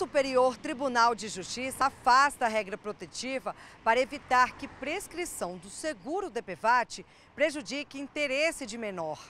Superior Tribunal de Justiça afasta a regra protetiva para evitar que prescrição do seguro DPVAT prejudique interesse de menor.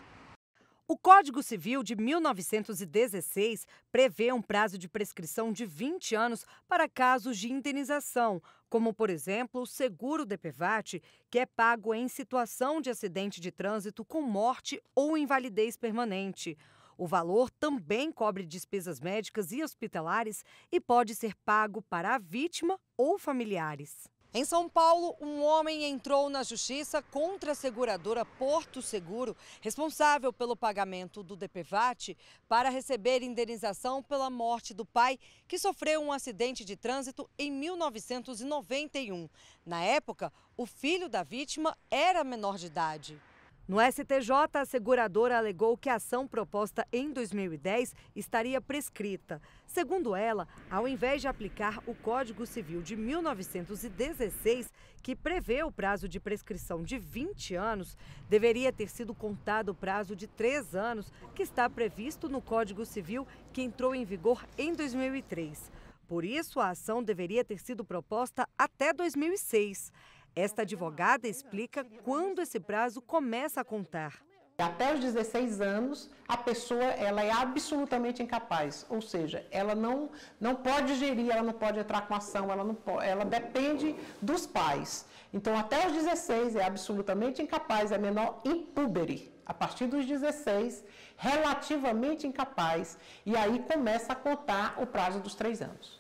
O Código Civil de 1916 prevê um prazo de prescrição de 20 anos para casos de indenização, como, por exemplo, o seguro DPVAT, que é pago em situação de acidente de trânsito com morte ou invalidez permanente. O valor também cobre despesas médicas e hospitalares e pode ser pago para a vítima ou familiares. Em São Paulo, um homem entrou na justiça contra a seguradora Porto Seguro, responsável pelo pagamento do DPVAT, para receber indenização pela morte do pai, que sofreu um acidente de trânsito em 1991. Na época, o filho da vítima era menor de idade. No STJ, a seguradora alegou que a ação proposta em 2010 estaria prescrita. Segundo ela, ao invés de aplicar o Código Civil de 1916, que prevê o prazo de prescrição de 20 anos, deveria ter sido contado o prazo de 3 anos, que está previsto no Código Civil que entrou em vigor em 2003. Por isso, a ação deveria ter sido proposta até 2006. Esta advogada explica quando esse prazo começa a contar. Até os 16 anos, a pessoa ela é absolutamente incapaz, ou seja, ela não, não pode gerir, ela não pode entrar com ação, ela, não pode, ela depende dos pais. Então, até os 16 é absolutamente incapaz, é menor impúbere. A partir dos 16, relativamente incapaz, e aí começa a contar o prazo dos três anos.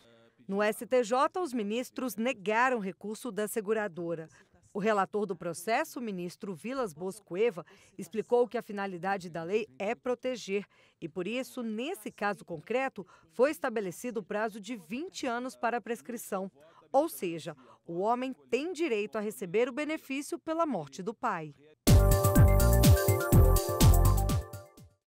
No STJ, os ministros negaram recurso da seguradora. O relator do processo, o ministro Vilas Boscoeva, explicou que a finalidade da lei é proteger e, por isso, nesse caso concreto, foi estabelecido o prazo de 20 anos para a prescrição. Ou seja, o homem tem direito a receber o benefício pela morte do pai.